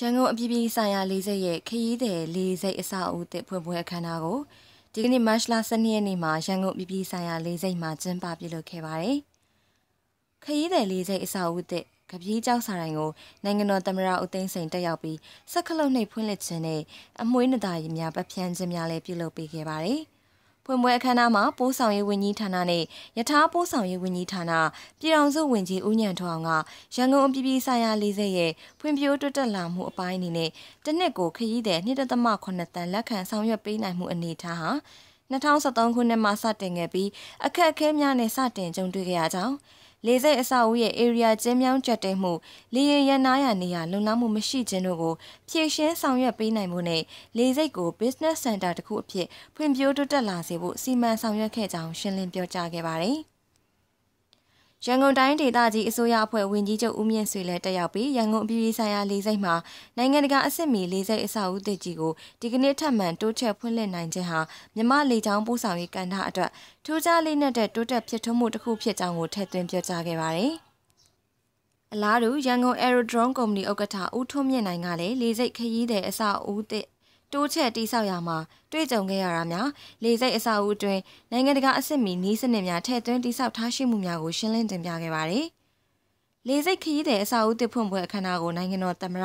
ရန်ကုန်အပြည်ပြည်ဆိုင်ရာလေဆိပ်ရဲ့ခရီးသည်လေဆိပ်အဆောက်အဦတစ်ဖွင့်ပွဲအခမ်းအနားကိုဒီကနေ့မတ်လ12ရက်နေ့မှာရန်ကုန်အပြည်ပြည်ဆိုင်ရာလေဆိပ်မှာကျင်းပပြုလုပ်ခဲ့ပါတယ်။ခရီးသည်လေဆိပ်အဆောက်အဦတစ်ကပီးကျောက်စာရိုင်ကိုနိုင်ငံတော်သမ္မတဦးသိန်းစိန်တက်ရောက်ပြီးစက်ခလုတ်နှိပ်ဖွင့်လှစ်ခြင်းနဲ့အမွှေးနတာရည်များပဖြန်းခြင်းများလည်းပြုလုပ်ပေးခဲ့ပါတယ်။ဖွင့်ပွဲအခမ်းအနားမှာပို့ဆောင်ရေးဝန်ကြီးဌာနနဲ့ယထာပို့ဆောင်ရေးဝန်ကြီးဌာနပြည်ထောင်စုဝန်ကြီးဦးညံထွန်းအောင်ကရန်ကုန်အပြည်ပြည်ဆိုင်ရာ40ရဲ့ဖွံ့ဖြိုးတိုးတက်လာမှုအပိုင်းအနေနဲ့တနစ်ကိုခရီးသည်2.8တန်လက်ခံဆောင်ရွက်ပေးနိုင်မှုအနေထားဟာ2013ခုနှစ်မှာစတင်ခဲ့ပြီးအခက်အခဲများနဲ့စတင်ကြုံတွေ့ခဲ့ရကြောင်းလေဆိပ်အဆောက်အဦရဲ့ area ကျင်းမြောင်းကြက်တိမ်မှုလေရင်ရနာရနေရလုံလောက်မှုမရှိခြင်းတို့ကိုဖြည့်ရှင်းဆောင်ရွက်ပေးနိုင်မှုနဲ့လေဆိပ်ကို business center တစ်ခုအဖြစ်ဖွံ့ဖြိုးတိုးတက်လာစေဖို့စီမံဆောင်ရွက်ခဲ့ကြောင်းရှင်းလင်းပြောကြားခဲ့ပါတယ်။ရန်ကုန်တိုင်းဒေသကြီးအစိုးရအဖွဲ့ဝန်ကြီးချုပ်ဦးမြင့်ဆွေလည်းတက်ရောက်ပြီးရန်ကုန်အပြည်ပြည်ဆိုင်ရာလေဆိပ်မှာနိုင်ငံတကာအဆင့်မီလေဆိပ်အဆောက်အဦတည်ကြီးကိုဒီကနေ့ထပ်မံတိုးချဲ့ဖွင့်လှစ်နိုင်ခြင်းဟာမြမလေကြောင်းပို့ဆောင်ရေးကဏ္ဍအတွက်ထူးခြားလေးနက်တဲ့တိုးတက်ဖြစ်ထွန်းမှုတစ်ခုဖြစ်ကြောင်းကိုထည့်သွင်းပြောကြားခဲ့ပါတယ်။အလားတူရန်ကုန် Aerodrome Company ဥက္ကဋ္ဌဦးထွန်းမြင့်နိုင်ကလည်းလေဆိပ်ခရီးသည်အဆောက်အဦသစ်တိုးချဲ့တိဆောက်ရာမှာတွေ့ကြုံခဲ့ရတာများလေစိတ်အစအဦးအတွင်းနိုင်ငံတကာအဆင့်မီနည်းစနစ်များထည့်သွင်းတိဆောက်ထားရှိမှုများကိုရှင်းလင်းတင်ပြခဲ့ပါတယ်။လေစိတ်ခရီးတဲ့အစအဦးတစ်ဖွင့်ပွဲအခမ်းအနားကိုနိုင်ငံတော်သမ္မတ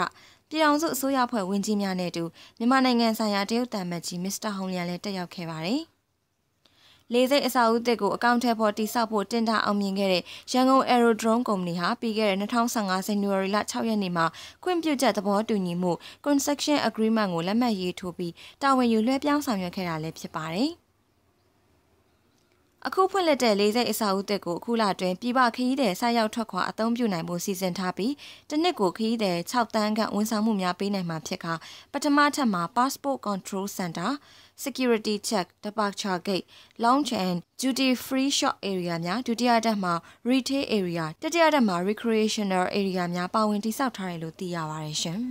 ပြည်အောင်စုအစိုးရအဖွဲ့ဝန်ကြီးများနဲ့အတူမြန်မာနိုင်ငံဆိုင်ရာတရုတ်တံမတ်ကြီးမစ္စတာဟုံလျံလည်းတက်ရောက်ခဲ့ပါတယ်။လေဆိပ်အဆောက်အဦသစ်ကိုအကောင့်ထဲပေါ်တိစောက်ဖို့တင်ဒါအောင်မြင်ခဲ့တဲ့ရန်ကုန် Aerodrome ကုမ္ပဏီဟာပြီးခဲ့တဲ့2015ဇန်နဝါရီလ6ရက်နေ့မှာခွင့်ပြုချက်သဘောတူညီမှု Construction Agreement ကိုလက်မှတ်ရေးထိုးပြီးတာဝန်ယူလွှဲပြောင်းဆောင်ရွက်ခဲ့တာလည်းဖြစ်ပါတယ်။အခုဖွင့်လှစ်တဲ့လေဆိပ်အဆောက်အဦသစ်ကိုအခုလအတွင်းပြည်ပခရီးသည်ဆက်ရောက်ထွက်ခွာအသုံးပြုနိုင်ဖို့စီစဉ်ထားပြီးတစ်နှစ်ကိုခရီးသည်6တန်းခန့်ဝန်ဆောင်မှုများပေးနိုင်မှာဖြစ်ကပထမထပ်မှာ Passport Control Center Security Check Departure Gate Lounge and Duty Free Shop Area များဒုတိယထပ်မှာ Retail Area တတိယထပ်မှာ Recreational Area များပါဝင်တည်ဆောက်ထားတယ်လို့သိရပါတယ်ရှင်။